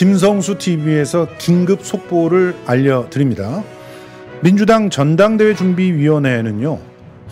김성수 TV에서 긴급 속보를 알려드립니다. 민주당 전당대회 준비위원회는요,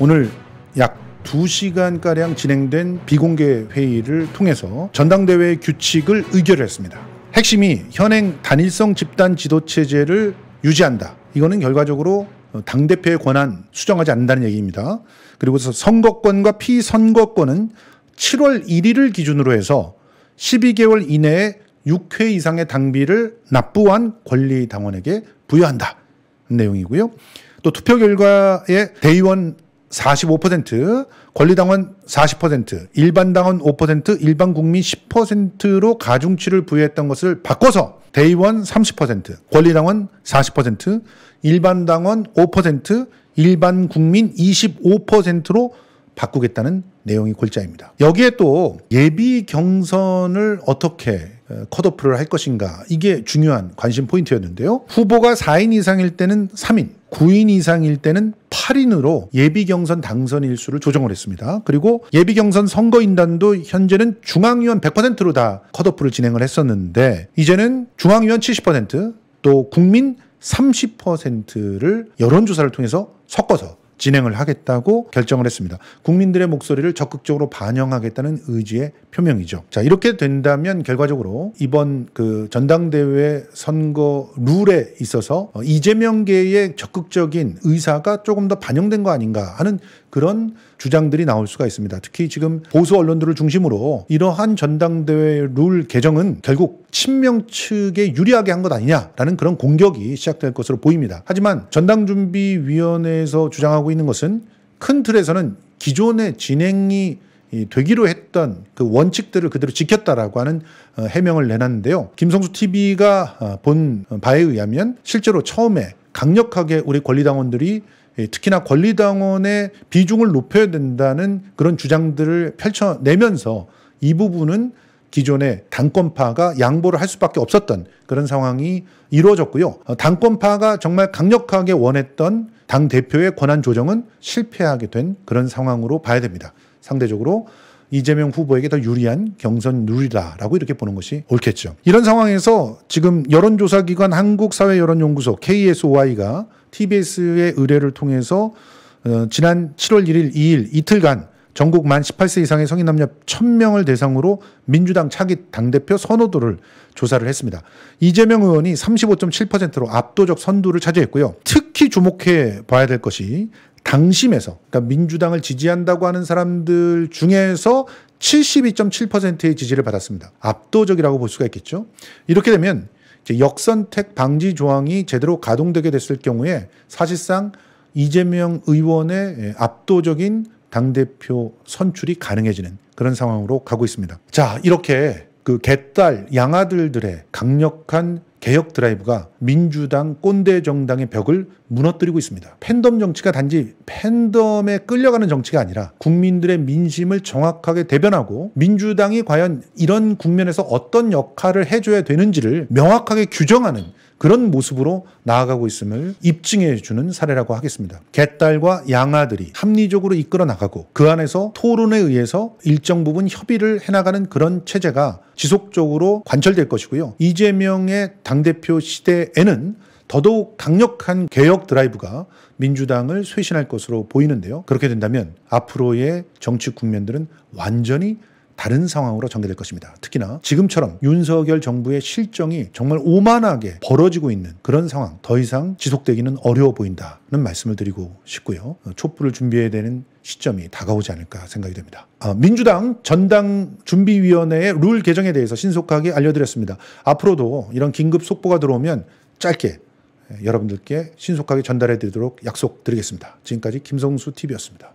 오늘 약 2시간가량 진행된 비공개 회의를 통해서 전당대회 규칙을 의결했습니다. 핵심이 현행 단일성 집단 지도체제를 유지한다. 이거는 결과적으로 당대표의 권한 수정하지 않는다는 얘기입니다. 그리고 선거권과 피선거권은 7월 1일을 기준으로 해서 12개월 이내에 6회 이상의 당비를 납부한 권리당원에게 부여한다. 내용이고요. 또 투표 결과에 대의원 45%, 권리당원 40%, 일반당원 5%, 일반국민 10%로 가중치를 부여했던 것을 바꿔서 대의원 30%, 권리당원 40%, 일반당원 5%, 일반국민 25%로 바꾸겠다는 내용이 골자입니다. 여기에 또 예비 경선을 어떻게 컷오프를 할 것인가 이게 중요한 관심 포인트였는데요. 후보가 4인 이상일 때는 3인, 9인 이상일 때는 8인으로 예비 경선 당선 일수를 조정을 했습니다. 그리고 예비 경선 선거인단도 현재는 중앙위원 100%로 다 컷오프를 진행을 했었는데 이제는 중앙위원 70%또 국민 30%를 여론조사를 통해서 섞어서 진행을 하겠다고 결정을 했습니다. 국민들의 목소리를 적극적으로 반영하겠다는 의지의 표명이죠. 자, 이렇게 된다면 결과적으로 이번 그 전당대회 선거 룰에 있어서 어, 이재명계의 적극적인 의사가 조금 더 반영된 거 아닌가 하는 그런 주장들이 나올 수가 있습니다. 특히 지금 보수 언론들을 중심으로 이러한 전당대회 룰 개정은 결국 친명 측에 유리하게 한 것 아니냐라는 그런 공격이 시작될 것으로 보입니다. 하지만 전당준비위원회에서 주장하고 있는 것은 큰 틀에서는 기존의 진행이 되기로 했던 그 원칙들을 그대로 지켰다라고 하는 어, 해명을 내놨는데요. 김성수 TV가 어, 본 바에 의하면 실제로 처음에 강력하게 우리 권리당원들이 예, 특히나 권리당원의 비중을 높여야 된다는 그런 주장들을 펼쳐내면서 이 부분은 기존의 당권파가 양보를 할 수밖에 없었던 그런 상황이 이루어졌고요. 어, 당권파가 정말 강력하게 원했던 당 대표의 권한 조정은 실패하게 된 그런 상황으로 봐야 됩니다. 상대적으로 이재명 후보에게 더 유리한 경선 룰이다라고 이렇게 보는 것이 옳겠죠. 이런 상황에서 지금 여론조사기관 한국사회여론연구소 KSOI가 TBS의 의뢰를 통해서 어, 지난 7월 1일, 2일 이틀간 전국 만 18세 이상의 성인 남녀 1000명을 대상으로 민주당 차기 당대표 선호도를 조사를 했습니다. 이재명 의원이 35.7%로 압도적 선두를 차지했고요. 특히 주목해 봐야 될 것이 당심에서 그러니까 민주당을 지지한다고 하는 사람들 중에서 72.7%의 지지를 받았습니다. 압도적이라고 볼 수가 있겠죠. 이렇게 되면 역선택 방지 조항이 제대로 가동되게 됐을 경우에 사실상 이재명 의원의 예, 압도적인 당대표 선출이 가능해지는 그런 상황으로 가고 있습니다. 자, 이렇게 그 개딸, 양아들들의 강력한 개혁 드라이브가 민주당 꼰대 정당의 벽을 무너뜨리고 있습니다. 팬덤 정치가 단지 팬덤에 끌려가는 정치가 아니라 국민들의 민심을 정확하게 대변하고 민주당이 과연 이런 국면에서 어떤 역할을 해줘야 되는지를 명확하게 규정하는 그런 모습으로 나아가고 있음을 입증해 주는 사례라고 하겠습니다. 개딸과 양아들이 합리적으로 이끌어 나가고 그 안에서 토론에 의해서 일정 부분 협의를 해나가는 그런 체제가 지속적으로 관철될 것이고요. 이재명의 당대표 시대에는 더더욱 강력한 개혁 드라이브가 민주당을 쇄신할 것으로 보이는데요. 그렇게 된다면 앞으로의 정치 국면들은 완전히 다른 상황으로 전개될 것입니다. 특히나 지금처럼 윤석열 정부의 실정이 정말 오만하게 벌어지고 있는 그런 상황 더 이상 지속되기는 어려워 보인다는 말씀을 드리고 싶고요. 어, 촛불을 준비해야 되는 시점이 다가오지 않을까 생각이 됩니다. 아, 민주당 전당 준비위원회의 룰 개정에 대해서 신속하게 알려드렸습니다. 앞으로도 이런 긴급 속보가 들어오면 짧게 예, 여러분들께 신속하게 전달해 드리도록 약속드리겠습니다. 지금까지 김성수 TV였습니다.